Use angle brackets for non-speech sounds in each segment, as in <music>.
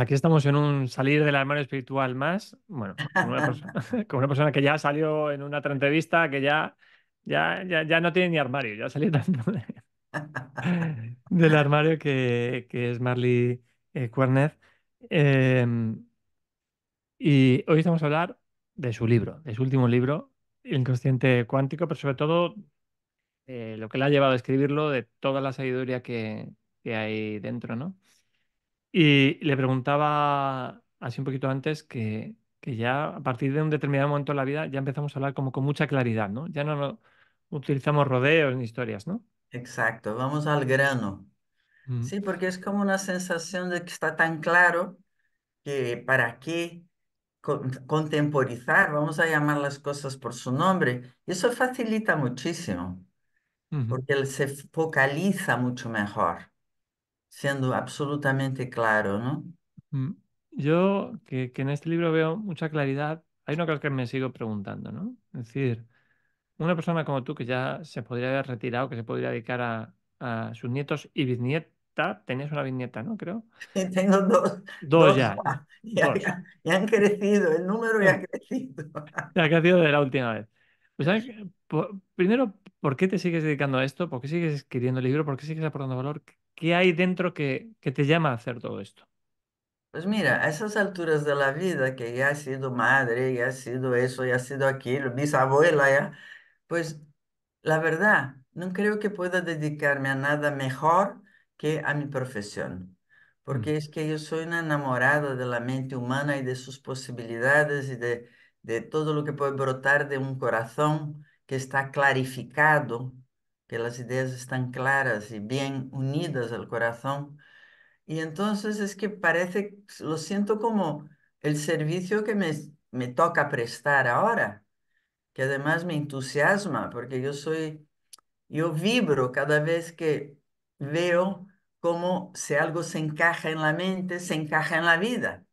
aquí estamos en un salir del armario espiritual más, bueno, como <laughs> <laughs> una, persona, que ya salió en una otra entrevista, que ya, ya, ya, no tiene ni armario, ya salió tanto <laughs> del armario que, es Marley eh, em, y hoy estamos a hablar de su libro, de su último libro, El inconsciente cuántico, pero sobre todo eh, lo que le ha llevado a escribirlo, de toda la sabiduría que, que hay dentro, ¿no? Y le preguntaba así un poquito antes que, que, ya a partir de un determinado momento de la vida ya empezamos a hablar como con mucha claridad, ¿no? Ya no, utilizamos rodeos ni historias, ¿no? Exacto, vamos al grano. Mm. Sí, porque es como una sensación de que está tan claro que para qué contemporizar, vamos a llamar las cosas por su nombre, eso facilita muchísimo, porque él porque se focaliza mucho mejor siendo absolutamente claro, ¿no? Mm, yo, que, que, en este libro veo mucha claridad, hay una cosa que me sigo preguntando, ¿no? Es decir, una persona como tú que ya se podría haber retirado, que se podría dedicar a, a sus nietos y bisnieta, tenías una bisnieta, ¿no? Creo. tengo dos. <laughs> Dos, ya. Ya, han crecido, el número ya ha crecido. <laughs> Ya ha crecido de la última vez. Pues, primero, ¿por qué te sigues dedicando a esto? ¿Por qué sigues escribiendo el libro? ¿Por qué sigues aportando valor? ¿Qué hay dentro que, te llama a hacer todo esto? Pues mira, a esas alturas de la vida, que ya he sido madre, ya he sido eso, ya he sido aquello, bisabuela, ya, pues la verdad, no creo que pueda dedicarme a nada mejor que a mi profesión, mm. porque es que yo soy una enamorada de la mente humana y de sus posibilidades y de, de todo lo que puede brotar de un corazón que está clarificado que las ideas están claras y bien unidas al corazón. Y entonces es que parece, lo siento como el servicio que me, toca prestar ahora, que además me entusiasma, porque yo soy, yo vibro cada vez que veo cómo si algo se encaja en la mente, se encaja en la vida.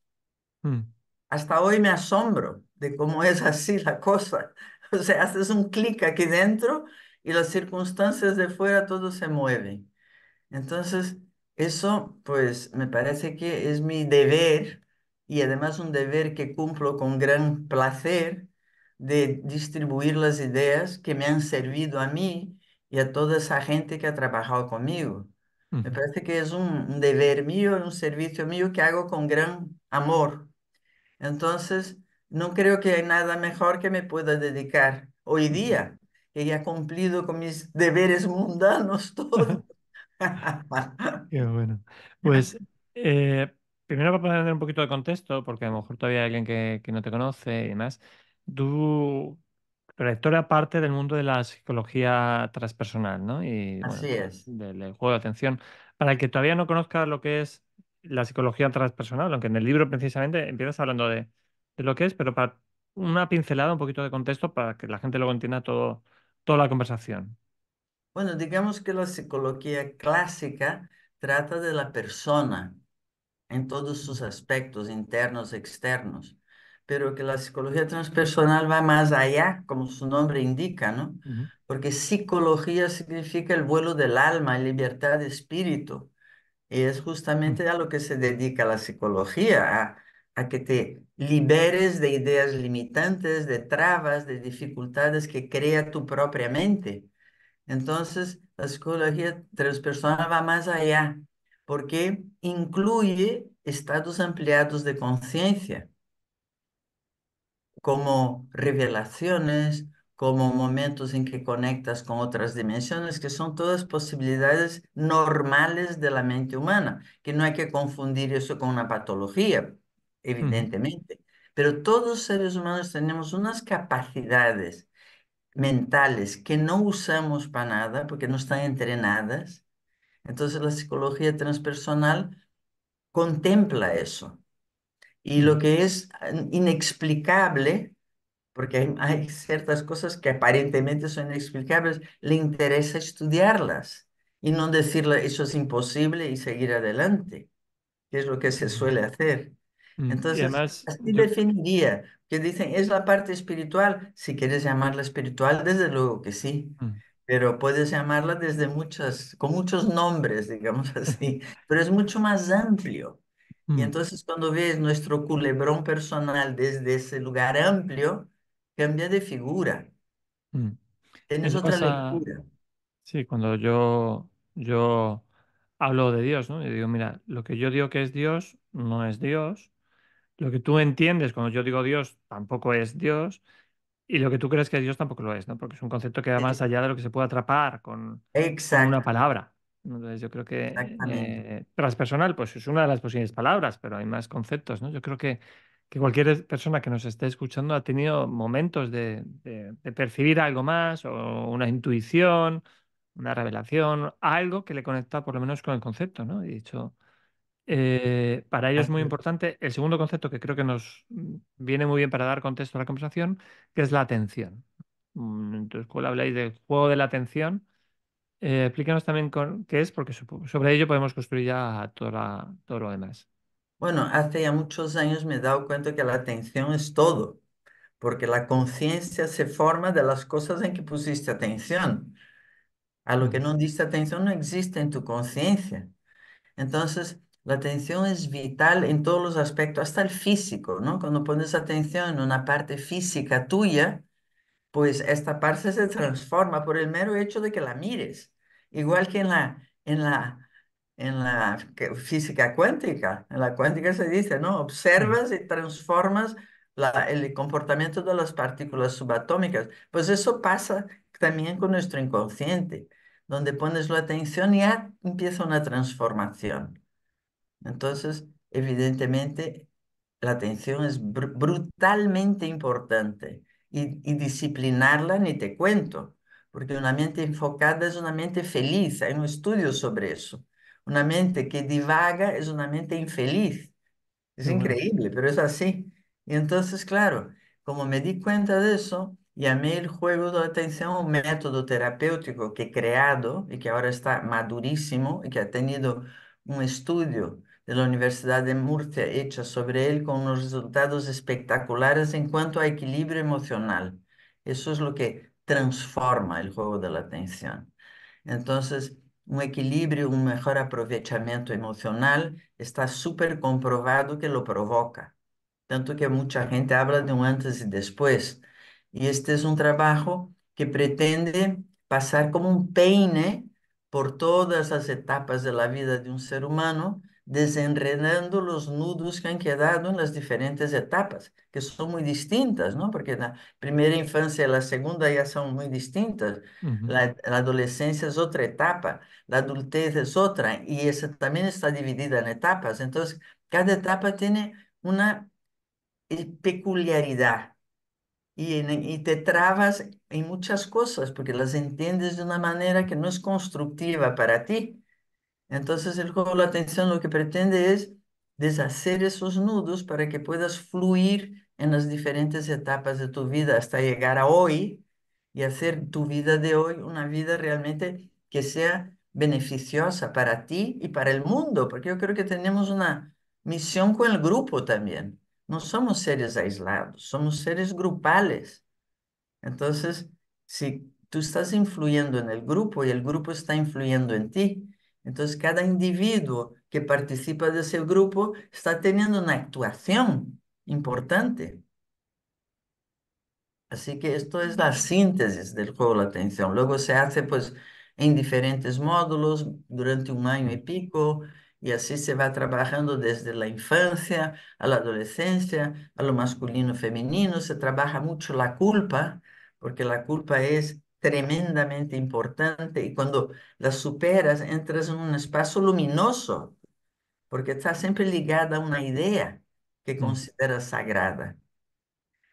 Hmm. Hasta hoy me asombro de cómo es así la cosa. <laughs> O sea, haces un clic aquí dentro y las circunstancias de fuera todo se mueve. Entonces, eso pues me parece que es mi deber y además un deber que cumplo con gran placer de distribuir las ideas que me han servido a mí y a toda esa gente que ha trabajado conmigo. Me parece que es un deber mío, un servicio mío que hago con gran amor. Entonces, no creo que hay nada mejor que me pueda dedicar hoy día He cumplido con mis deberes mundanos todo. <laughs> Qué bueno. Pues eh, primero para poner un poquito de contexto, porque a lo mejor todavía hay alguien que, no te conoce y demás, tú trayectoria parte del mundo de la psicología transpersonal, ¿no? Así es. Del, juego de atención. Para el que todavía no conozca lo que es la psicología transpersonal, aunque en el libro precisamente empiezas hablando de, de lo que es, pero para una pincelada, un poquito de contexto para que la gente luego entienda todo, toda la conversación? Bueno, digamos que la psicología clásica trata de la persona en todos sus aspectos, internos, externos, pero que la psicología transpersonal va más allá, como su nombre indica, ¿no? Porque psicología significa el vuelo del alma, libertad de espíritu, y es justamente a lo que se dedica la psicología, a a que te liberes de ideas limitantes, de trabas, de dificultades que crea tu propia mente. Entonces, la psicología transpersonal va más allá, porque incluye estados ampliados de conciencia, como revelaciones, como momentos en que conectas con otras dimensiones, que son todas posibilidades normales de la mente humana, que no hay que confundir eso con una patología, evidentemente, pero todos seres humanos tenemos unas capacidades mentales que no usamos para nada porque no están entrenadas. Entonces la psicología transpersonal contempla eso. Y lo que es ah, inexplicable, porque hay, hay ciertas cosas que aparentemente son inexplicables, le interesa estudiarlas y no decirle eso es imposible y seguir adelante, que es lo que se suele hacer. Mm, entonces, así definiría, que dicen, es la parte espiritual, si quieres llamarla espiritual, desde luego que sí, mm. pero puedes llamarla desde muchas, con muchos nombres, <laughs> digamos así, pero es mucho más amplio. Y mm. entonces cuando ves nuestro culebrón personal desde ese lugar amplio, cambia de figura. Tienes otra lectura. Sí, cuando yo, yo hablo de Dios, ¿no? Yo digo, mira, lo que yo digo que es Dios no es Dios, lo que tú entiendes cuando yo digo Dios tampoco es Dios, y lo que tú crees que es Dios tampoco lo es, ¿no? Porque es un concepto que va más allá de lo que se puede atrapar con, una palabra. Entonces yo creo que eh, transpersonal, pues es una de las posibles palabras, pero hay más conceptos, ¿no? Yo creo que, que cualquier persona que nos esté escuchando ha tenido momentos de, percibir algo más o una intuición, una revelación, algo que le conecta por lo menos con el concepto, ¿no? dicho, eh, para ello es muy importante el segundo concepto que creo que nos mm, viene muy bien para dar contexto a la conversación, que es la atención. Mm, Entonces, tu habláis del juego de la atención. Eh, explícanos también qué es, porque sobre ello podemos construir ya todo lo demás. Bueno, hace ya muchos años me he dado cuenta que la atención es todo, porque la conciencia se forma de las cosas en que pusiste atención. A lo que no diste atención no existe en tu conciencia. Entonces, la atención es vital en todos los aspectos, hasta el físico, ¿no? Cuando pones atención en una parte física tuya, pues esta parte se transforma por el mero hecho de que la mires. Igual que en la, en la, en la física cuántica. En la cuántica se dice, ¿no? Observas y transformas el comportamiento de las partículas subatómicas. Pues eso pasa también con nuestro inconsciente, donde pones la atención y ya empieza una transformación. Entonces, evidentemente, la atención es brutalmente importante y, disciplinarla ni te cuento, porque una mente enfocada es una mente feliz, hay un estudio sobre eso. Una mente que divaga es una mente infeliz. Es increíble, pero es así. Y entonces, claro, como me di cuenta de eso, llamé el juego de atención un método terapéutico que he creado y que ahora está madurísimo y que ha tenido un estudio de la Universidad de Murcia hecha sobre él con unos resultados espectaculares en cuanto a equilibrio emocional. Eso es lo que transforma el juego de la atención. Entonces, un equilibrio, un mejor aprovechamiento emocional está súper comprobado que lo provoca. Tanto que mucha gente habla de un antes y después. Y este es un trabajo que pretende pasar como un peine por todas las etapas de la vida de un ser humano desenredando los nudos que han quedado en las diferentes etapas, que son muy distintas, ¿no? Porque la primera infancia y la segunda ya son muy distintas. la, adolescencia es otra etapa, la adultez es otra, y esa también está dividida en etapas. Entonces, cada etapa tiene una eh, peculiaridad y te trabas en muchas cosas porque las entiendes de una manera que no es constructiva para ti entonces el juego de la atención lo que pretende es deshacer esos nudos para que puedas fluir en las diferentes etapas de tu vida hasta llegar a hoy y hacer tu vida de hoy una vida realmente que sea beneficiosa para ti y para el mundo, porque yo creo que tenemos una misión con el grupo también. No somos seres aislados, somos seres grupales. Entonces, si tú estás influyendo en el grupo y el grupo está influyendo en ti, então cada individuo que participa de grupo está tendo uma atuação importante. Así que esto é a síntese del jogo de atenção, logo se hace pues em diferentes módulos durante um ano e pico e assim se vai trabalhando desde a la à a lo masculino feminino Se trabalha muito la culpa porque la culpa é tremendamente importante y cuando la superas entras en un espacio luminoso, porque está siempre ligada a una idea que mm. consideras sagrada.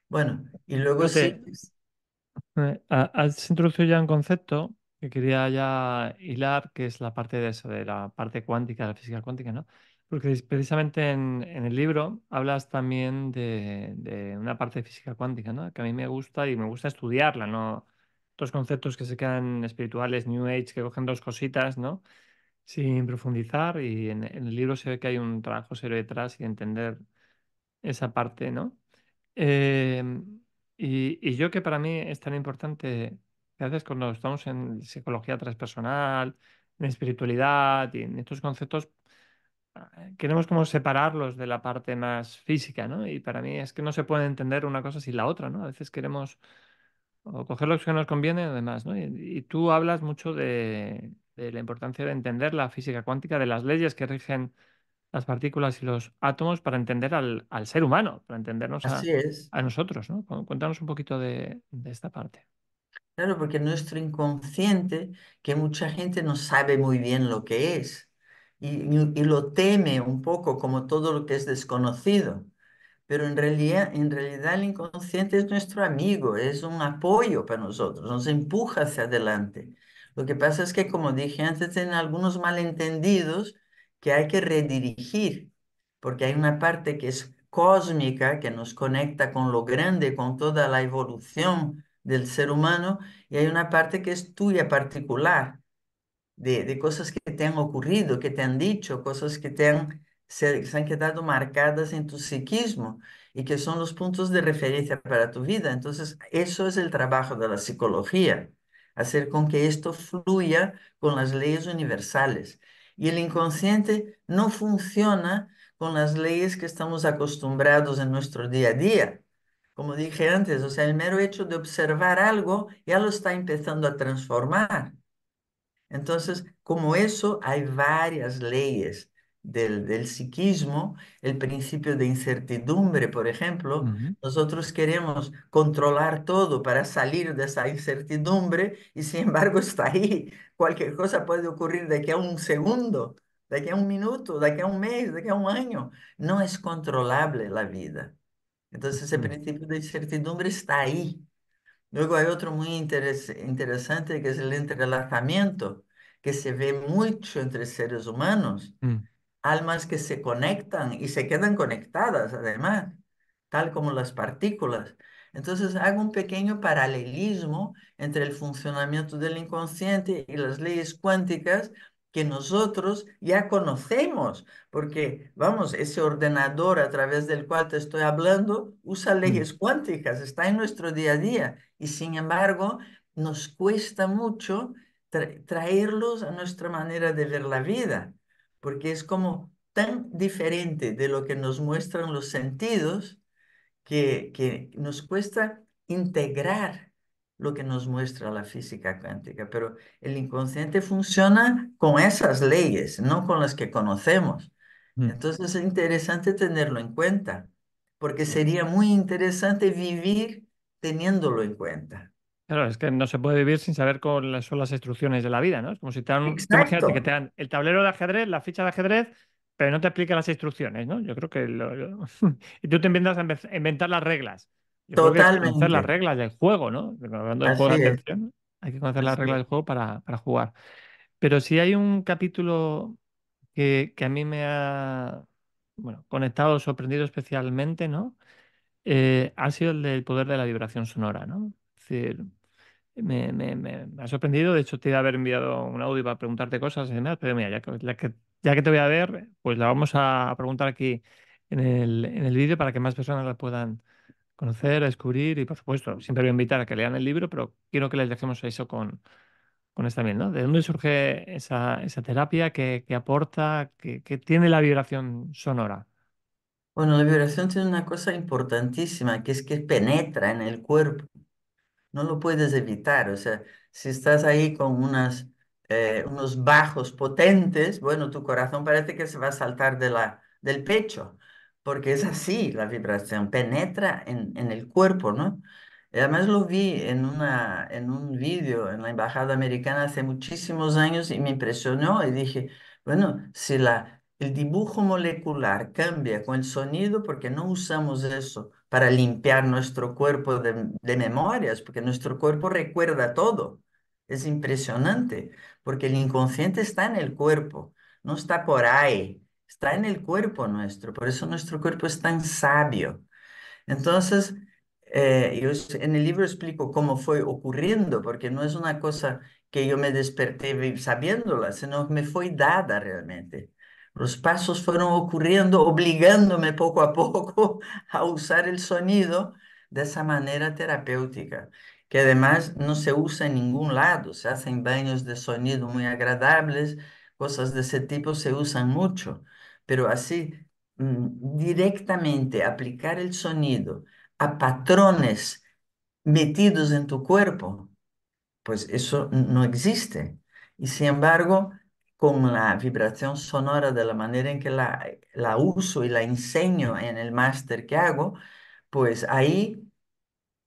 Bueno, y luego sí. Eh, has introducido ya un concepto que quería ya hilar, que es la parte de eso, de la parte cuántica, de la física cuántica, ¿no? Porque precisamente en, el libro hablas también de, de, una parte de física cuántica, ¿no? Que a mí me gusta y me gusta estudiarla, ¿no? dos conceptos que se quedan espirituales, New Age, que cogen dos cositas, ¿no? Sin profundizar y en, el libro se ve que hay un trabajo serio detrás y entender esa parte, ¿no? Em, y, y, yo que para mí es tan importante, que a veces cuando estamos en psicología transpersonal, en espiritualidad y en estos conceptos, ah, queremos como separarlos de la parte más física, ¿no? Y para mí es que no se puede entender una cosa sin la otra, ¿no? A veces queremos o coger lo que nos conviene, además, ¿no? Y, tú hablas mucho de, la importancia de entender la física cuántica, de las leyes que rigen las partículas y los átomos para entender al, ser humano, para entendernos a, a, nosotros, ¿no? Cuéntanos un poquito de, esta parte. Claro, porque nuestro inconsciente, que mucha gente no sabe muy bien lo que es y, lo teme un poco como todo lo que es desconocido pero en realidad, en realidad el inconsciente es nuestro amigo, es un apoyo para nosotros, nos empuja hacia adelante. Lo que pasa es que, como dije antes, hay algunos malentendidos que hay que redirigir, porque hay una parte que es cósmica, que nos conecta con lo grande, con toda la evolución del ser humano, y hay una parte que es tuya particular, de cosas que te han ocurrido, que te han dicho, cosas que te han se, han quedado marcadas en tu psiquismo y que son los puntos de referencia para tu vida. Entonces, eso es el trabajo de la psicología, hacer con que esto fluya con las leyes universales. Y el inconsciente no funciona con las leyes que estamos acostumbrados en nuestro día a día. Como dije antes, o sea, el mero hecho de observar algo ya lo está empezando a transformar. Entonces, como eso, hay varias leyes del, del, psiquismo, el principio de incertidumbre, por ejemplo. Nosotros queremos controlar todo para salir de esa incertidumbre y sin embargo está ahí. Cualquier cosa puede ocurrir de aquí a un segundo, de aquí a un minuto, de aquí a un mes, de aquí a un año. No es controlable la vida. Entonces el principio de incertidumbre está ahí. Luego hay otro muy interesante que es el entrelazamiento, que se ve mucho entre seres humanos. Mm almas que se conectan y se quedan conectadas además, tal como las partículas. Entonces hago un pequeño paralelismo entre el funcionamiento del inconsciente y las leyes cuánticas que nosotros ya conocemos, porque, vamos, ese ordenador a través del cual te estoy hablando usa mm. leyes cuánticas, está en nuestro día a día, y sin embargo nos cuesta mucho traerlos a nuestra manera de ver la vida porque es como tan diferente de lo que nos muestran los sentidos que, que nos cuesta integrar lo que nos muestra la física cuántica, pero el inconsciente funciona con esas leyes, no con las que conocemos. Mm. Entonces es interesante tenerlo en cuenta, porque sería muy interesante vivir teniéndolo en cuenta. Claro, es que no se puede vivir sin saber cuáles son las instrucciones de la vida, ¿no? Es como si te dan, imagínate que te dan el tablero de ajedrez, la ficha de ajedrez, pero no te explica las instrucciones, ¿no? Yo creo que <laughs> y tú te inventas a inventar las reglas. Totalmente. Creo que conocer las reglas del juego, ¿no? Hablando de juego de atención, hay que conocer las reglas del juego para, para, jugar. Pero si hay un capítulo que, que a mí me ha bueno, conectado, sorprendido especialmente, ¿no? Eh, ha sido el del poder de la vibración sonora, ¿no? Es decir, me, ha sorprendido. De hecho, te iba a haber enviado un audio para preguntarte cosas y pero mira, ya que, te voy a ver, pues la vamos a preguntar aquí en el, en el vídeo para que más personas la puedan conocer, descubrir y, por supuesto, siempre voy a invitar a que lean el libro, pero quiero que les dejemos eso con, con esta miel, ¿De dónde surge esa, terapia ¿Qué aporta, ¿Qué tiene la vibración sonora? Bueno, la vibración tiene una cosa importantísima, que es que penetra en el cuerpo no lo puedes evitar. O sea, si estás ahí con eh, unos bajos potentes, bueno, tu corazón parece que se va a saltar de del pecho, porque es así la vibración, penetra en, el cuerpo, ¿no? además lo vi en, un vídeo en la Embajada Americana hace muchísimos años y me impresionó y dije, bueno, si el dibujo molecular cambia con el sonido, porque no usamos eso para limpiar nuestro cuerpo de, memorias, porque nuestro cuerpo recuerda todo. Es impresionante, porque el inconsciente está en el cuerpo, no está por ahí, está en el cuerpo nuestro, por eso nuestro cuerpo es tan sabio. Entonces, eh, en el libro explico cómo fue ocurriendo, porque no es una cosa que yo me desperté sabiéndola, sino que me fue dada realmente. Los pasos fueron ocurriendo, obligándome poco a poco a usar el sonido de esa manera terapéutica, que además no se usa en ningún lado. Se hacen baños de sonido muy agradables, cosas de ese tipo se usan mucho, pero así mm, directamente aplicar el sonido a patrones metidos en tu cuerpo, pues eso no existe. Y sin embargo, con la vibración sonora, de la manera en que la, uso y la enseño en el máster que hago, pues ahí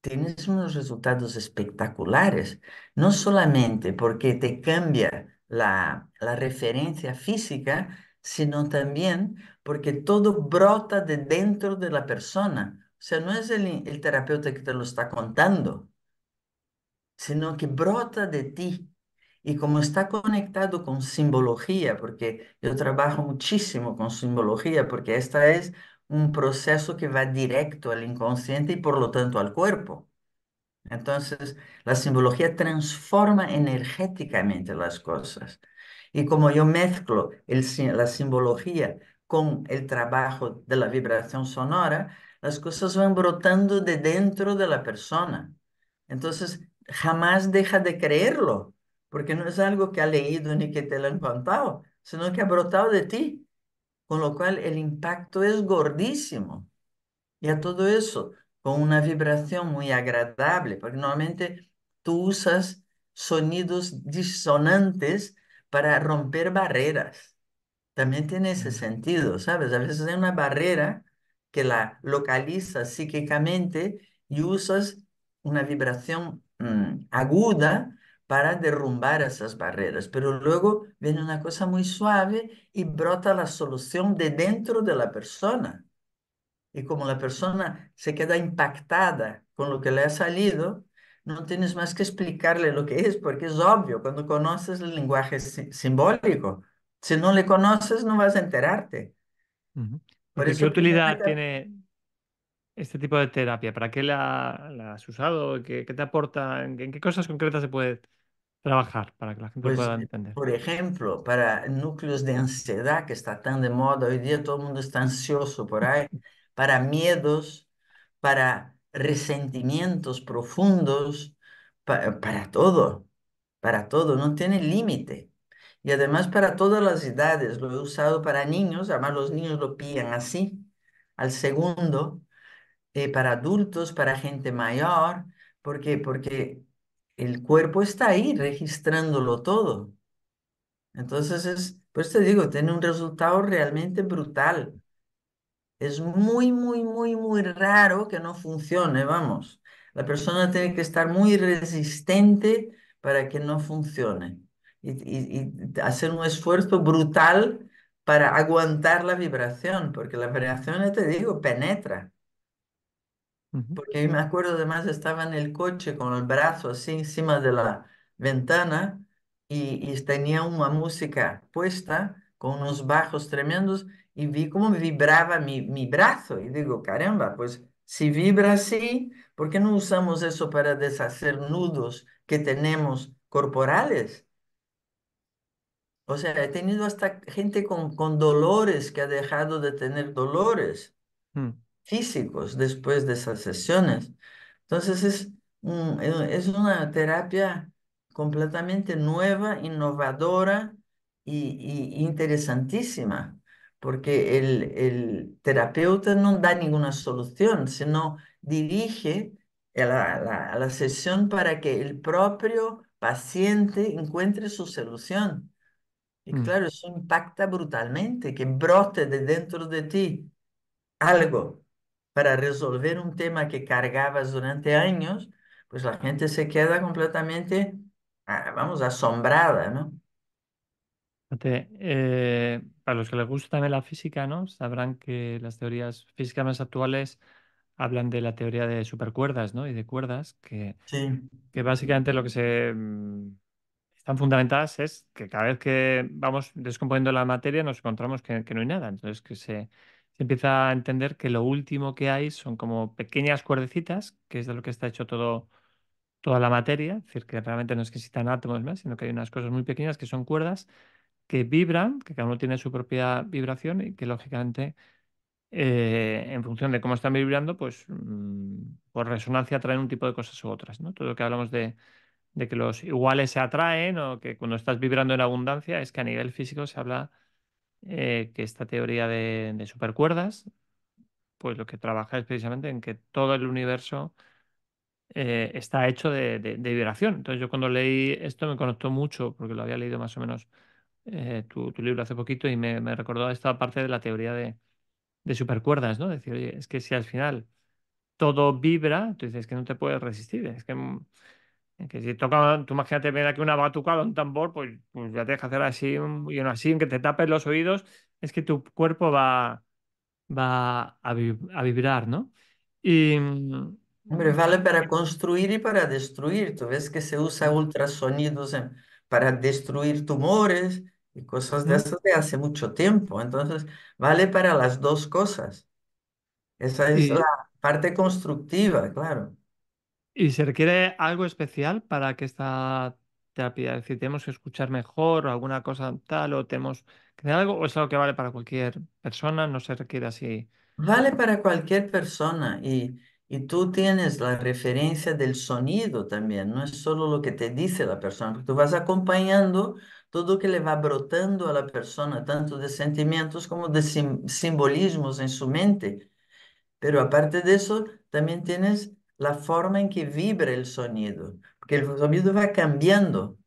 tienes unos resultados espectaculares, no solamente porque te cambia la, referencia física, sino también porque todo brota de dentro de la persona. O sea, no es el, el terapeuta que te lo está contando, sino que brota de ti y como está conectado con simbología, porque yo trabajo muchísimo con simbología, porque esta es un proceso que va directo al inconsciente y por lo tanto al cuerpo. Entonces, la simbología transforma energéticamente las cosas. Y como yo mezclo la simbología con el trabajo de la vibración sonora, las cosas van brotando de dentro de la persona. Entonces, jamás deja de creerlo porque no es algo que ha leído ni que te lo han contado, sino que ha brotado de ti, con lo cual el impacto es gordísimo. Y a todo eso, con una vibración muy agradable, porque normalmente tú usas sonidos disonantes para romper barreras. También tiene ese sentido, ¿sabes? A veces hay una barrera que la localizas psíquicamente y usas una vibración mm, aguda para derrumbar esas barreras. Pero luego viene una cosa muy suave y brota la solución de dentro de la persona. Y como la persona se queda impactada con lo que le ha salido, no tienes más que explicarle lo que es, porque es obvio cuando conoces el lenguaje simbólico. Si no le conoces, no vas a enterarte. ¿Qué utilidad tiene este tipo de terapia? ¿Para qué la, has usado? ¿Qué, te aporta? ¿En, qué cosas concretas se puede trabajar para que la gente pues, pueda eh, entender? Por ejemplo, para núcleos de ansiedad, que está tan de moda hoy día, todo el mundo está ansioso por ahí, <laughs> para miedos, para resentimientos profundos, para todo, para todo, no tiene límite. Y además para todas las edades, lo he usado para niños, además los niños lo pillan así, al segundo, eh, para adultos, para gente mayor, ¿por qué? Porque el cuerpo está ahí registrándolo todo. Entonces, es, pues te digo, tiene un resultado realmente brutal. Es muy, muy, muy, muy raro que no funcione, vamos. La persona tiene que estar muy resistente para que no funcione y, y hacer un esfuerzo brutal para aguantar la vibración, porque la vibración, te digo, penetra. Porque me acuerdo además estaba en el coche con el brazo así encima de la ventana y, y tenía una música puesta con unos bajos tremendos y vi cómo vibraba mi, mi brazo y digo, caramba, pues si vibra así, ¿por qué no usamos eso para deshacer nudos que tenemos corporales? O sea, he tenido hasta gente con, con dolores que ha dejado de tener dolores. Mm físicos después de esas sesiones. Entonces es, e, es una terapia completamente nueva, innovadora y, interesantísima, porque el, terapeuta no da ninguna solución, sino dirige a la, la sesión para que el propio paciente encuentre su solución. Y mm. claro, eso impacta brutalmente, que brote de dentro de ti algo para resolver un tema que cargabas durante años, pues la gente se queda completamente, ah, vamos, asombrada, ¿no? Eh, para los que les gusta también la física, ¿no? Sabrán que las teorías físicas más actuales hablan de la teoría de supercuerdas, ¿no? Y de cuerdas, que, sí. que básicamente lo que se mm, están fundamentadas es que cada vez que vamos descomponiendo la materia nos encontramos que no hay nada. Entonces, que se, se empieza a entender que lo último que hay son como pequeñas cuerdecitas, que es de lo que está hecho todo, toda la materia, es decir, que realmente no es que existan átomos más, sino que hay unas cosas muy pequeñas que son cuerdas que vibran, que cada uno tiene su propia vibración y que lógicamente eh, en función de cómo están vibrando, pues mm, por resonancia atraen un tipo de cosas u otras, ¿no? Todo lo que hablamos de que los iguales se atraen o que cuando estás vibrando en abundancia es que a nivel físico se habla eh, que esta teoría de, supercuerdas, pues lo que trabaja es precisamente en que todo el universo eh, está hecho de, vibración. Entonces yo cuando leí esto me conectó mucho, porque lo había leído más o menos eh, tu, libro hace poquito y me, recordó esta parte de la teoría de, supercuerdas, ¿no? Decir, oye, es que si al final todo vibra, tú dices que no te puedes resistir, es que mm, que si toca, tú imagínate, ver aquí una batucada, un tambor, pues, pues ya tienes que hacer así, un, y uno así, que te tapes los oídos, es que tu cuerpo va, va a, vibrar, ¿no? Y. Hombre, mm, vale para construir y para destruir. Tú ves que se usa ultrasonidos para destruir tumores y cosas de eso de hace mucho tiempo. Entonces, vale para las dos cosas. Esa es la parte constructiva, claro. ¿Y se requiere algo especial para que esta terapia? Es decir, ¿tenemos que escuchar mejor o alguna cosa tal o tenemos que algo? ¿O es algo que vale para cualquier persona? ¿No se requiere así? Vale para cualquier persona y, y tú tienes la referencia del sonido también, no es solo lo que te dice la persona, tú vas acompañando todo lo que le va brotando a la persona, tanto de sentimientos como de simbolismos en su mente. Pero aparte de eso, también tienes la forma en que vibra el sonido, porque el sonido va cambiando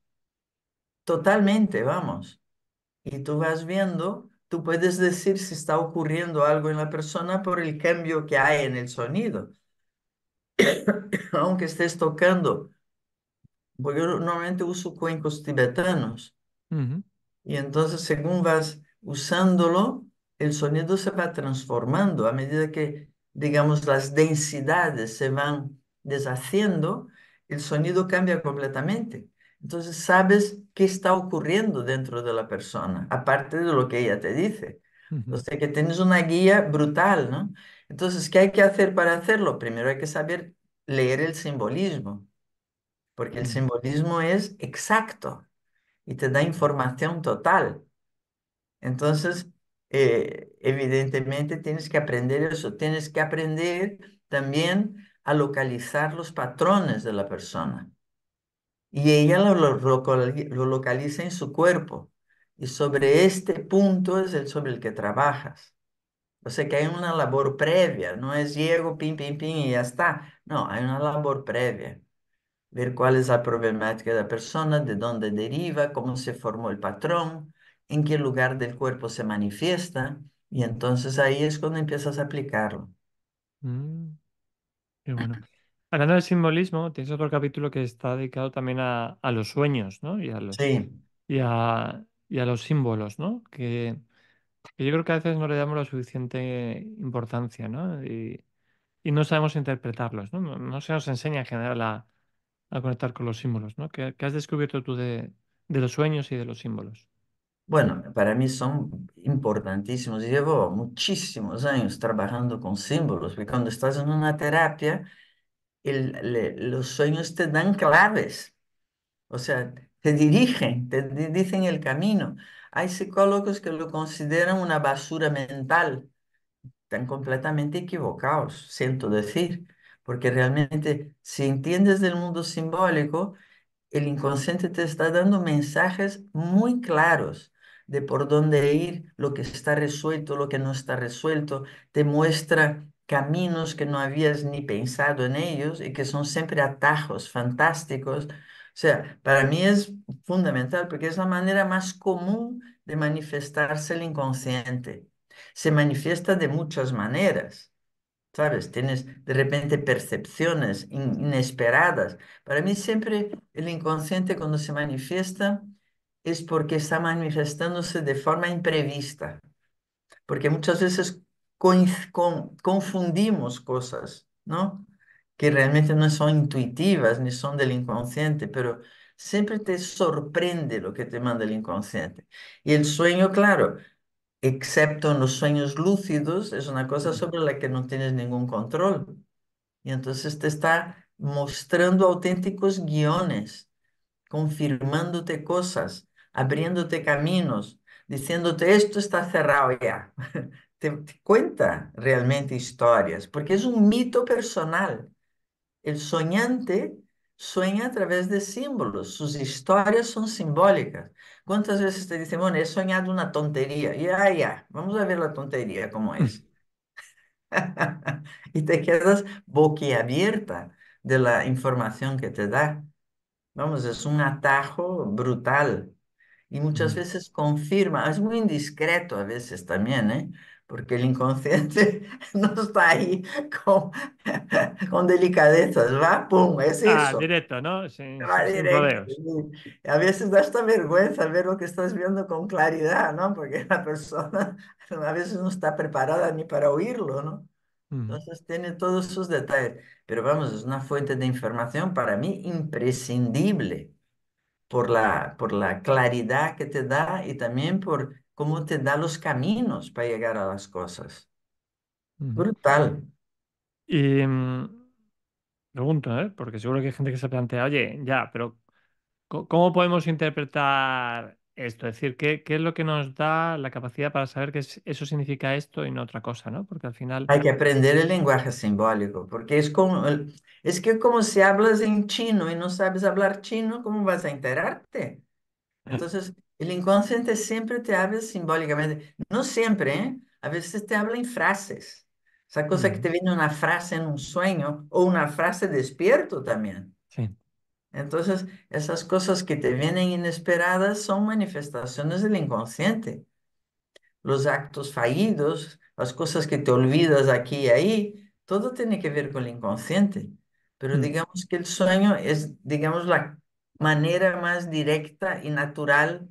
totalmente, vamos. Y tú vas viendo, tú puedes decir si está ocurriendo algo en la persona por el cambio que hay en el sonido. <coughs> Aunque estés tocando, porque yo normalmente uso cuencos tibetanos, y entonces según vas usándolo, el sonido se va transformando a medida que digamos, las densidades se van deshaciendo, el sonido cambia completamente. Entonces sabes qué está ocurriendo dentro de la persona, aparte de lo que ella te dice. O sea que tienes una guía brutal, ¿no? Entonces, ¿qué hay que hacer para hacerlo? Primero hay que saber leer el simbolismo, porque el mm. simbolismo es exacto y te da información total. Entonces, eh, evidentemente tienes que aprender eso, tienes que aprender también a localizar los patrones de la persona. Y ella lo, localiza en su cuerpo. Y sobre este punto es el sobre el que trabajas. O sea que hay una labor previa, no es llego, pim, pim, pim y ya está. No, hay una labor previa. Ver cuál es la problemática de la persona, de dónde deriva, cómo se formó el patrón, en qué lugar del cuerpo se manifiesta y entonces ahí es cuando empiezas a aplicarlo. Mm, Hablando del simbolismo, tienes otro capítulo que está dedicado también a, los sueños, ¿no? Y a los, y, a, los símbolos, ¿no? Que, yo creo que a veces no le damos la suficiente importancia, ¿no? Y, no sabemos interpretarlos, ¿no? ¿no? se nos enseña en general a, conectar con los símbolos, ¿no? ¿Qué, has descubierto tú de los sueños y de los símbolos? Bueno, para mí son importantísimos. Llevo muchísimos años trabajando con símbolos, porque cuando estás en una terapia, los sueños te dan claves, o sea, te dirigen, te dicen el camino. Hay psicólogos que lo consideran una basura mental, están completamente equivocados, siento decir, porque realmente si entiendes del mundo simbólico, el inconsciente te está dando mensajes muy claros de por dónde ir, lo que está resuelto, lo que no está resuelto, te muestra caminos que no habías ni pensado en ellos y que son siempre atajos fantásticos. O sea, para mí es fundamental porque es la manera más común de manifestarse el inconsciente. Se manifiesta de muchas maneras, ¿sabes? Tienes de repente percepciones inesperadas. Para mí siempre el inconsciente cuando se manifiesta es porque está manifestándose de forma imprevista, porque muchas veces confundimos cosas, ¿no? Que realmente no son intuitivas ni son del inconsciente, pero siempre te sorprende lo que te manda el inconsciente. Y el sueño, claro, excepto en los sueños lúcidos, es una cosa sobre la que no tienes ningún control. Y entonces te está mostrando auténticos guiones, confirmándote cosas abriéndote caminos, diciéndote esto está cerrado ya. <laughs> Te, cuenta realmente historias, porque es un mito personal. El soñante sueña a través de símbolos, sus historias son simbólicas. ¿Cuántas veces te dicen, bueno, he soñado una tontería? Ya, ah, ya, vamos a ver la tontería como es. <laughs> <laughs> y te quedas boquiabierta de la información que te da. Vamos, es un atajo brutal y muchas veces confirma, es muy indiscreto a veces también, ¿eh? porque el inconsciente <laughs> no está ahí con, <laughs> con delicadezas, va, pum, es ah, eso. directo, ¿no? sí va directo. A veces da esta vergüenza ver lo que estás viendo con claridad, ¿no? Porque la persona <laughs> a veces no está preparada ni para oírlo, ¿no? Mm. Entonces tiene todos sus detalles, pero vamos, es una fuente de información para mí imprescindible por la, por la claridad que te da y también por cómo te da los caminos para llegar a las cosas. Brutal. Y mm, pregunto, ¿eh? porque seguro que hay gente que se plantea, oye, ya, pero ¿cómo podemos interpretar esto, es decir, ¿qué, ¿qué, es lo que nos da la capacidad para saber que eso significa esto y no otra cosa, ¿no? Porque al final... Hay que aprender el lenguaje simbólico, porque es como, es que como si hablas en chino y no sabes hablar chino, ¿cómo vas a enterarte? Mm. Entonces, el inconsciente siempre te habla simbólicamente, no siempre, ¿eh? A veces te habla en frases, esa cosa que mm. te viene una frase en un sueño o una frase despierto también. Sí. Entonces, esas cosas que te vienen inesperadas son manifestaciones del inconsciente. Los actos fallidos, las cosas que te olvidas aquí y ahí, todo tiene que ver con el inconsciente. Pero mm. digamos que el sueño es, digamos, la manera más directa y natural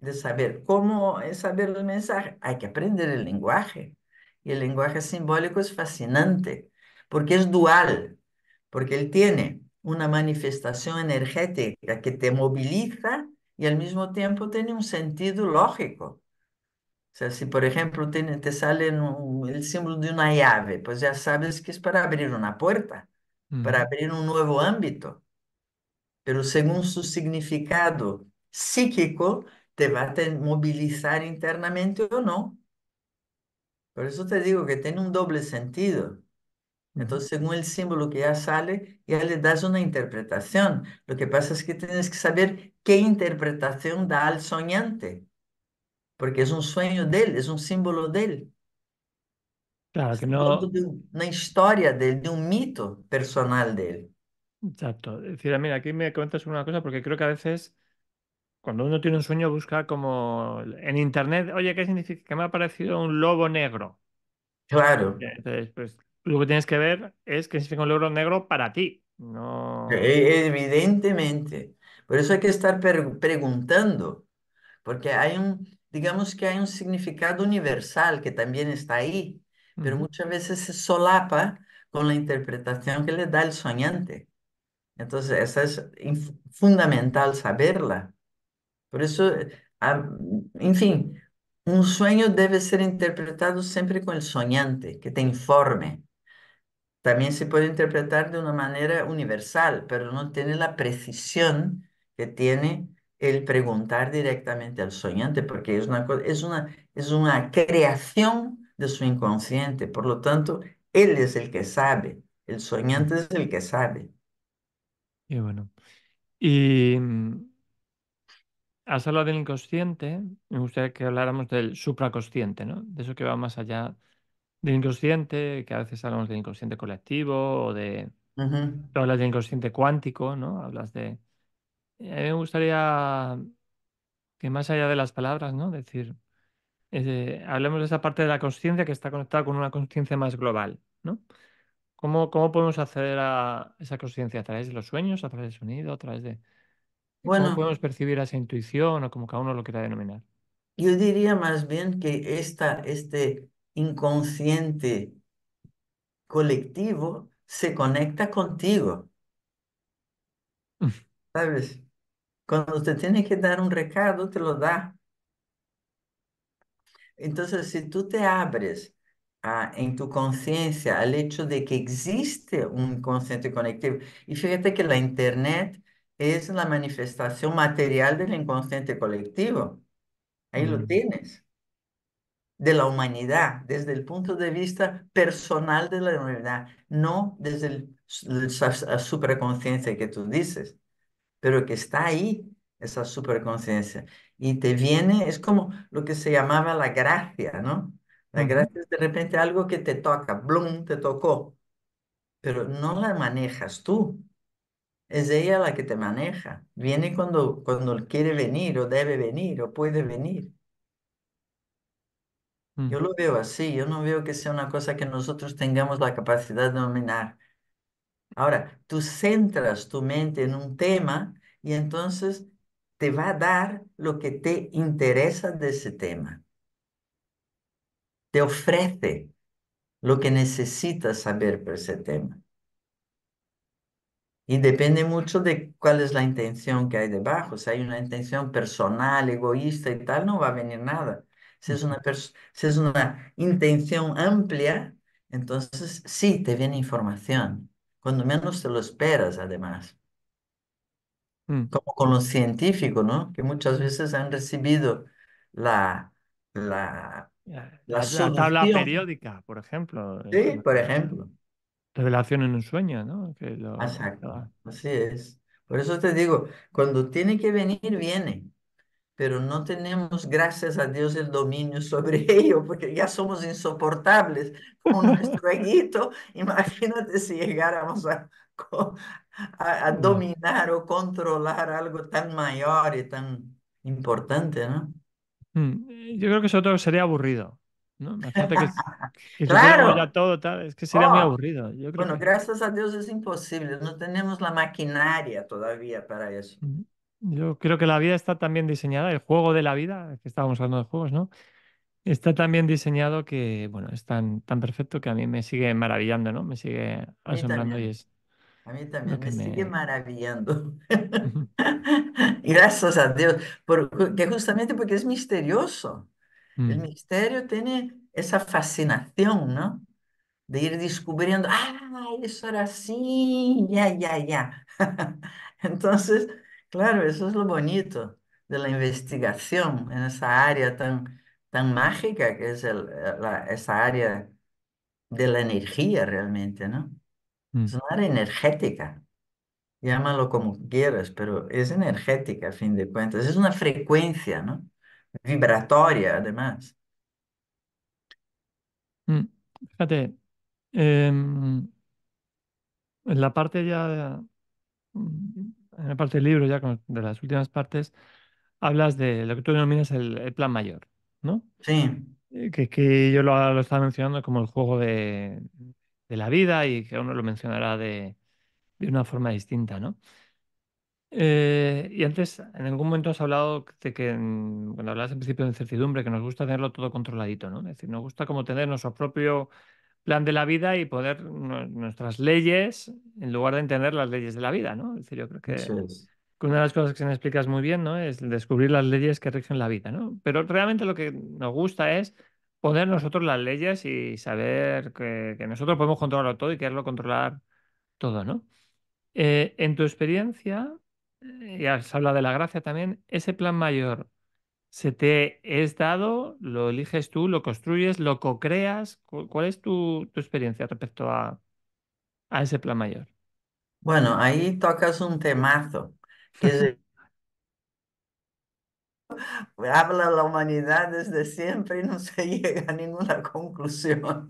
de saber. ¿Cómo es saber el mensaje? Hay que aprender el lenguaje. Y el lenguaje simbólico es fascinante, porque es dual, porque él tiene una manifestación energética que te moviliza y al mismo tiempo tiene un sentido lógico. O sea, si por ejemplo te, sale el símbolo de una llave, pues ya sabes que es para abrir una puerta, para abrir un nuevo ámbito. Pero según su significado psíquico, te va a movilizar internamente o no. Por eso te digo que tiene un doble sentido. Entonces, según el símbolo que ya sale, ya le das una interpretación. Lo que pasa es que tienes que saber qué interpretación da al soñante, porque es un sueño de él, es un símbolo de él. Claro, que no... una historia de él, de un mito personal de él. Exacto. Es decir, mira, aquí me comentas una cosa, porque creo que a veces cuando uno tiene un sueño busca como en internet, oye, ¿qué significa? Que me ha parecido un lobo negro. Claro. Entonces, pues lo que tienes que ver es que significa un logro negro para ti. No... E, e, evidentemente. Por eso hay que estar preguntando, porque hay un, digamos que hay un significado universal que también está ahí, pero muchas veces se solapa con la interpretación que le da el soñante. Entonces, esa es fundamental saberla. Por eso, ah, en fin, un sueño debe ser interpretado siempre con el soñante, que te informe también se puede interpretar de una manera universal, pero no tiene la precisión que tiene el preguntar directamente al soñante, porque es una, es una, es una creación de su inconsciente, por lo tanto, él es el que sabe, el soñante es el que sabe. Y bueno, y mm, has hablado del inconsciente, me gustaría que habláramos del supraconsciente, ¿no? De eso que va más allá del inconsciente, que a veces hablamos de inconsciente colectivo o de... hablas de inconsciente cuántico, ¿no? Hablas de... Eh, a mí me gustaría que más allá de las palabras, ¿no? Decir, hablemos de esa parte de la conciencia que está conectada con una conciencia más global, ¿no? ¿Cómo, ¿Cómo, podemos acceder a esa conciencia? ¿A través de los sueños, a través del sonido, a través de...? Bueno, ¿Cómo podemos percibir esa intuición o como cada uno lo quiera denominar? Yo diría más bien que esta, este inconsciente colectivo se conecta contigo. Mm. ¿Sabes? Cuando usted tiene que dar un recado, te lo da. Entonces, si tú te abres a, en tu conciencia al hecho de que existe un inconsciente colectivo, y fíjate que la Internet es la manifestación material del inconsciente colectivo, ahí lo mm. tienes de la humanidad, desde el punto de vista personal de la humanidad, no desde la superconciencia que tú dices, pero que está ahí esa superconciencia. Y te viene, es como lo que se llamaba la gracia, ¿no? La gracia es de repente algo que te toca, blum, te tocó, pero no la manejas tú. Es ella la que te maneja. Viene cuando, cuando quiere venir o debe venir o puede venir. Yo lo veo así, yo no veo que sea una cosa que nosotros tengamos la capacidad de dominar. Ahora, tú centras tu mente en un tema y entonces te va a dar lo que te interesa de ese tema. Te ofrece lo que necesitas saber por ese tema. Y depende mucho de cuál es la intención que hay debajo. Si hay una intención personal, egoísta y tal, no va a venir nada si es una, si es una intención amplia, entonces sí te viene información, cuando menos te lo esperas además. Mm. Como con los científicos, ¿no? Que muchas veces han recibido la, la, la, tabla periódica, por ejemplo. Sí, por ejemplo. Revelación en un sueño, ¿no? Exacto, así es. Por eso te digo, cuando tiene que venir, viene pero no tenemos, gracias a Dios, el dominio sobre <laughs> ello, porque ya somos insoportables con nuestro <laughs> eguito. Imagínate si llegáramos a, a, dominar o controlar algo tan mayor y tan importante, ¿no? Mm, yo creo que eso todo sería aburrido. <laughs> claro. todo es que sería muy oh. aburrido. bueno, gracias a Dios es imposible, no tenemos la maquinaria todavía para eso. Yo creo que la vida está tan bien diseñada, el juego de la vida, que estábamos hablando de juegos, ¿no? Está tan bien diseñado que, bueno, es tan, tan perfecto que a mí me sigue maravillando, ¿no? Me sigue asombrando y es a mí también me sigue maravillando. <laughs> Gracias a Dios, justamente porque es misterioso. El mm. misterio tiene esa fascinación, ¿no? De ir descubriendo, ah, eso era así, ya, ya, ya. <laughs> Entonces, Claro, eso es lo bonito de la investigación en esa área tan, tan mágica que es eh, esa área de la energía realmente, ¿no? Es mm. una área energética, llámalo como quieras, pero es energética a fin de cuentas, es una frecuencia, ¿no? Vibratoria además. Mm, fíjate, em, en la parte ya... Mm, en una parte del libro, ya de las últimas partes, hablas de lo que tú denominas el, plan mayor, ¿no? Sí. Eh, que, yo lo, estaba mencionando como el juego de, la vida y que uno lo mencionará de, una forma distinta, ¿no? Eh, y antes, en algún momento has hablado de que, mm, cuando hablabas en principio de incertidumbre, que nos gusta tenerlo todo controladito, ¿no? Es decir, nos gusta como tener nuestro propio plan de la vida y poder nuestras leyes en lugar de entender las leyes de la vida, ¿no? Es decir, yo creo que, una de las cosas que se me explicas muy bien, ¿no? Es descubrir las leyes que rigen la vida, ¿no? Pero realmente lo que nos gusta es poner nosotros las leyes y saber que, nosotros podemos controlarlo todo y quererlo controlar todo, ¿no? Eh, en tu experiencia, eh, ya se habla de la gracia también, ese plan mayor se te es dado, lo eliges tú, lo construyes, lo co-creas. ¿Cuál es tu, experiencia respecto a, ese plan mayor? Bueno, ahí tocas un temazo. Que <laughs> habla la humanidad desde siempre y no se <laughs> llega a ninguna conclusión.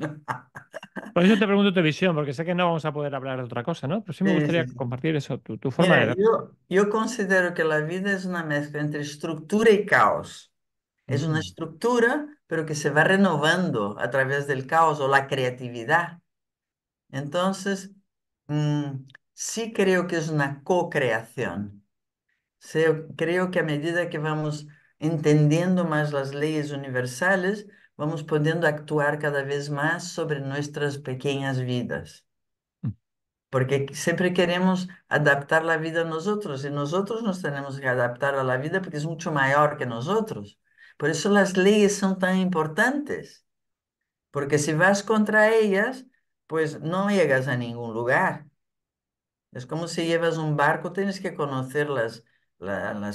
Por eso te pregunto tu visión, porque sé que no vamos a poder hablar de otra cosa, ¿no? Pero sí me gustaría compartir eso, tu, forma de ver. Yo, considero que la vida es una mezcla entre estructura y caos. Es una mm. estructura, pero que se va renovando a través del caos o la creatividad. Entonces, mm, sí creo que es una co-creación. Creo que a medida que vamos entendiendo más las leyes universales, vamos a actuar cada vez más sobre nuestras pequeñas vidas. Mm. Porque siempre queremos adaptar la vida a nosotros y nosotros nos tenemos que adaptar a la vida porque es mucho mayor que nosotros. Por eso las leyes son tan importantes. Porque si vas contra ellas, pues no llegas a ningún lugar. Es como si llevas un barco, tienes que conocer las,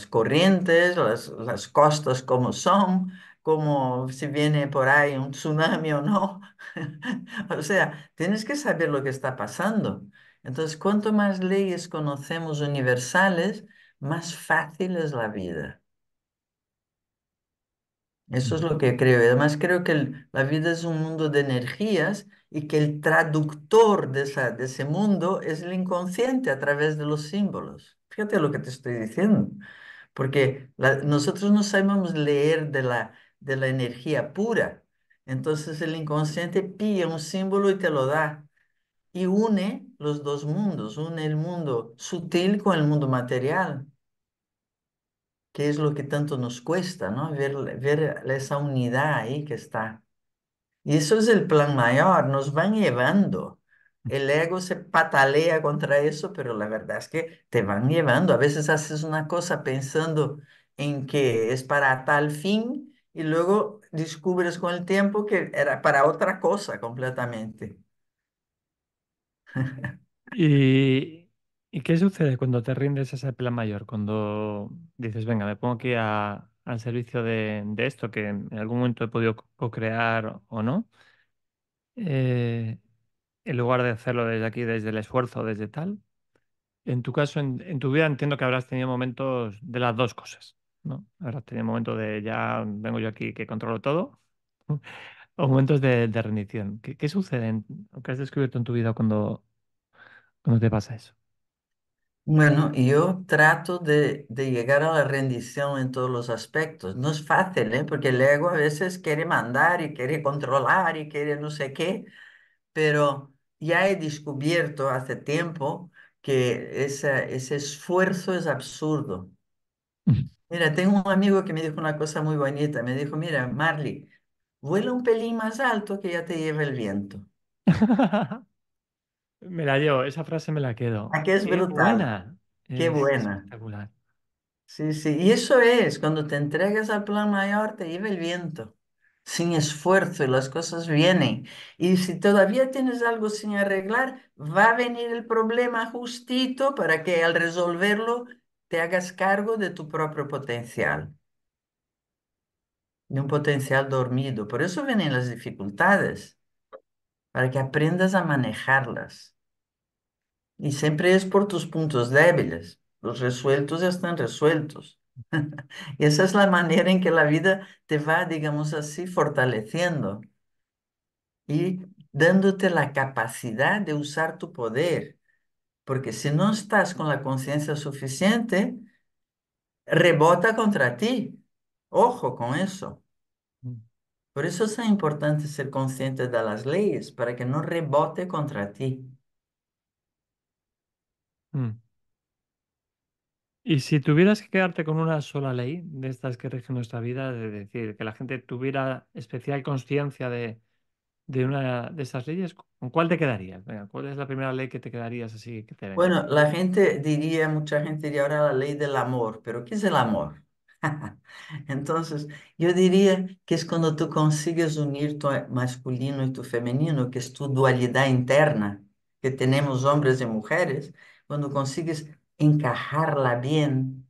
corrientes, las, las costas como son, como si viene por ahí un tsunami o no. <laughs> o sea, tienes que saber lo que está pasando. Entonces, cuanto más leyes conocemos universales, más fácil es la vida. Eso es lo que creo. Además, creo que la vida es un mundo de energías y que el traductor de, esa, de ese mundo es el inconsciente a través de los símbolos. Fíjate lo que te estoy diciendo, porque nosotros no sabemos leer de la, de la energía pura, entonces el inconsciente pilla un símbolo y te lo da y une los dos mundos, une el mundo sutil con el mundo material, que es lo que tanto nos cuesta, ¿no? Ver, ver esa unidad ahí que está. Y eso es el plan mayor, nos van llevando. El ego se patalea contra eso, pero la verdad es que te van llevando. A veces haces una cosa pensando en que es para tal fin y luego descubres con el tiempo que era para otra cosa completamente. <laughs> ¿Y, qué sucede cuando te rindes a ese plan mayor? Cuando dices, venga, me pongo aquí al servicio de, esto que en algún momento he podido crear o no. Eh, en lugar de hacerlo desde aquí, desde el esfuerzo, desde tal. En tu caso, en tu vida entiendo que habrás tenido momentos de las dos cosas ¿no? Ahora tenía momento de ya vengo yo aquí que controlo todo, <laughs> o momentos de, rendición. ¿Qué, qué sucede qué has descubierto en tu vida cuando, cuando te pasa eso? Bueno, yo trato de, llegar a la rendición en todos los aspectos. No es fácil, ¿eh? porque el ego a veces quiere mandar y quiere controlar y quiere no sé qué, pero ya he descubierto hace tiempo que ese esfuerzo es absurdo. Mira, tengo un amigo que me dijo una cosa muy bonita. Me dijo, mira, Marley, vuela un pelín más alto que ya te lleva el viento. <laughs> Me la llevo, esa frase me la quedo. Aquí ah, es Qué buena. Qué buena. Sí, sí. Y eso es, cuando te entregas al plan mayor, te lleva el viento. Sin esfuerzo y las cosas vienen. Y si todavía tienes algo sin arreglar, va a venir el problema justito para que al resolverlo te hagas cargo de tu propio potencial, de un potencial dormido. Por eso vienen las dificultades, para que aprendas a manejarlas. Y siempre es por tus puntos débiles. Los resueltos ya están resueltos. <laughs> y esa es la manera en que la vida te va, digamos así, fortaleciendo y dándote la capacidad de usar tu poder porque si no estás con la conciencia suficiente, rebota contra ti. Ojo con eso. Mm. Por eso es importante ser consciente de las leyes, para que no rebote contra ti. Mm. Y si tuvieras que quedarte con una sola ley de estas que rigen nuestra vida, es decir, que la gente tuviera especial conciencia de, de una de estas leyes, ¿con cuál te quedaría? Venga, ¿cuál es la primera ley que te quedarías así? Bueno, la gente diría, mucha gente diría ahora la ley del amor, pero ¿qué es el amor? <laughs> Entonces, yo diría que es cuando tú consigues unir tu masculino y tu femenino, que es tu dualidad interna, que tenemos hombres y mujeres, cuando consigues encajarla bien,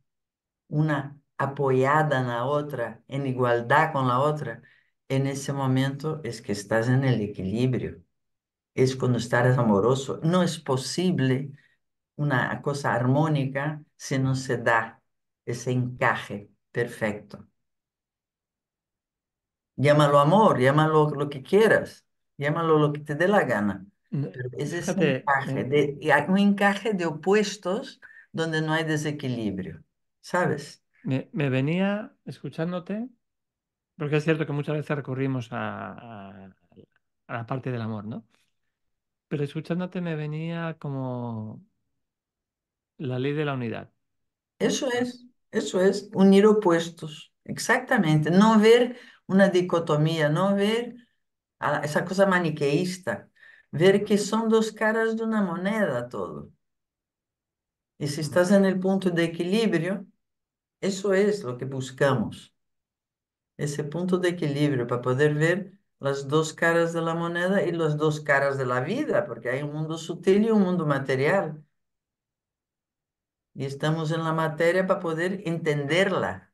una apoyada en la otra, en igualdad con la otra, en ese momento es que estás en el equilibrio. Es cuando estás amoroso. No es posible una cosa armónica si no se da ese encaje perfecto. Llámalo amor, llámalo lo que quieras, llámalo lo que te dé la gana. es ese encaje, eh, un encaje de opuestos donde no hay desequilibrio, ¿sabes? me venía escuchándote porque es cierto que muchas veces recurrimos a, la parte del amor, ¿no? Pero escuchándote me venía como la ley de la unidad. Eso es, eso es, unir opuestos, exactamente. No ver una dicotomía, no ver esa cosa maniqueísta, ver que son dos caras de una moneda todo. Y si estás en el punto de equilibrio, eso es lo que buscamos ese punto de equilibrio para poder ver las dos caras de la moneda y las dos caras de la vida, porque hay un mundo sutil y un mundo material. Y estamos en la materia para poder entenderla.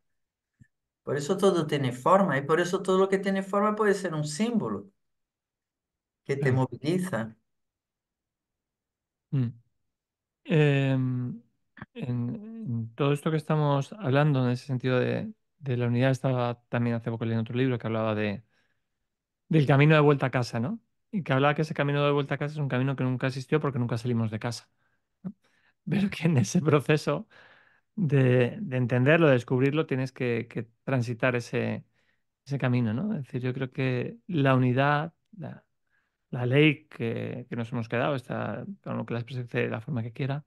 Por eso todo tiene forma y por eso todo lo que tiene forma puede ser un símbolo que te mm. moviliza. Mm. Em, en, todo esto que estamos hablando, en ese sentido de, de la unidad estaba también hace poco leyendo otro libro que hablaba de del camino de vuelta a casa, ¿no? Y que hablaba que ese camino de vuelta a casa es un camino que nunca existió porque nunca salimos de casa. <laughs> Pero que en ese proceso de, entenderlo, de descubrirlo, tienes que, transitar ese, camino, ¿no? Es decir, yo creo que la unidad, la, ley que, nos hemos quedado, está con lo que la exprese de la forma que quiera,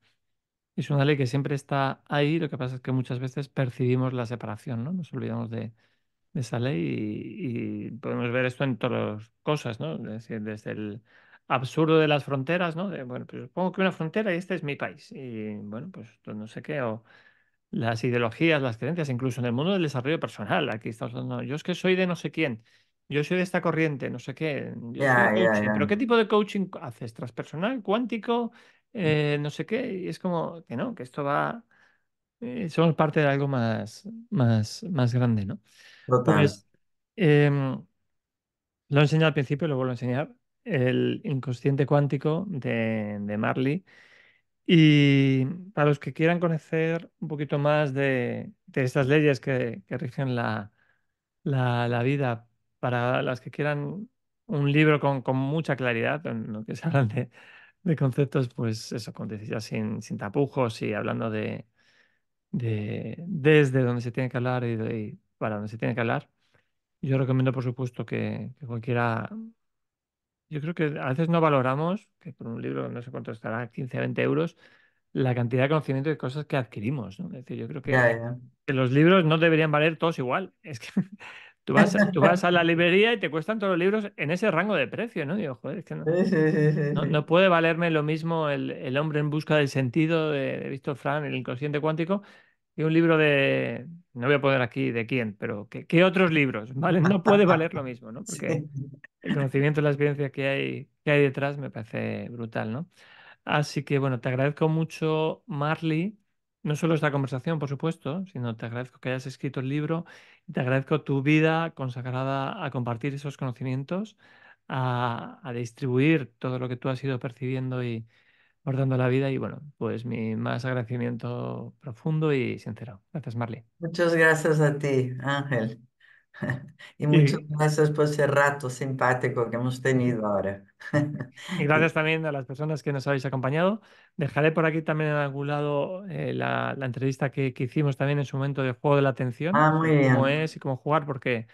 es una ley que siempre está ahí, lo que pasa es que muchas veces percibimos la separación, ¿no? Nos olvidamos de, esa ley y, podemos ver esto en todas las cosas, ¿no? desde el absurdo de las fronteras, ¿no? bueno, pues que una frontera y este es mi país. Y bueno, pues, pues no sé qué, o las ideologías, las creencias, incluso en el mundo del desarrollo personal, aquí estamos hablando, yo es que soy de no sé quién, yo soy de esta corriente, no sé qué, pero ¿qué tipo de coaching haces? ¿Transpersonal, cuántico, eh, no sé qué, y es como que no, que esto va, eh, somos parte de algo más, más, más grande, ¿no? Pues, em, lo he al principio, lo vuelvo a enseñar, el inconsciente cuántico de, Marley. Y para los que quieran conocer un poquito más de, de estas leyes que, que rigen la, la, la, vida, para las que quieran un libro con, con mucha claridad, en lo que se <laughs> hablan de, de conceptos, pues eso, como decía, sin, sin tapujos y hablando de, de, desde donde se tiene que hablar y, para donde se tiene que hablar. Yo recomiendo, por supuesto, que, cualquiera... Yo creo que a veces no valoramos, que por un libro no sé cuánto estará, 15, 20 euros, la cantidad de conocimiento y cosas que adquirimos. ¿no? Es decir, yo creo que, que los libros no deberían valer todos igual. Es que Tú vas, <laughs> tú vas a la librería y te cuestan todos los libros en ese rango de precio, ¿no? Digo, joder, es que no, no, puede valerme lo mismo el, el, hombre en busca del sentido de, de Víctor Frank, el inconsciente cuántico, y un libro de, no voy a poner aquí de quién, pero ¿qué, qué otros libros? ¿Vale? No puede valer lo mismo, ¿no? <laughs> Porque el conocimiento, y la experiencia que hay, que hay detrás me parece brutal, ¿no? Así que bueno, te agradezco mucho, Marley, no solo esta conversación, por supuesto, sino te agradezco que hayas escrito el libro te agradezco tu vida consagrada a compartir esos conocimientos, a, distribuir todo lo que tú has ido percibiendo y abordando la vida. Y bueno, pues mi más agradecimiento profundo y sincero. Gracias, Marley. Muchas gracias a ti, Ángel. <laughs> Y muchas gracias por ese rato simpático que hemos tenido ahora. <laughs> y gracias también a las personas que nos habéis acompañado. Dejaré por aquí también en algún lado eh, la, entrevista que, que hicimos también en su momento de juego de la atención, ah, cómo es y cómo jugar, porque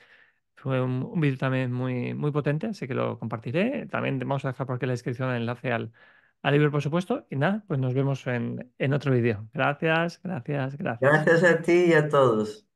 fue un, vídeo también muy, muy potente, así que lo compartiré. También vamos a dejar por aquí la descripción el enlace al, al libro, por supuesto. Y nada, pues nos vemos en, en otro vídeo. Gracias, gracias, gracias. Gracias a ti y a todos.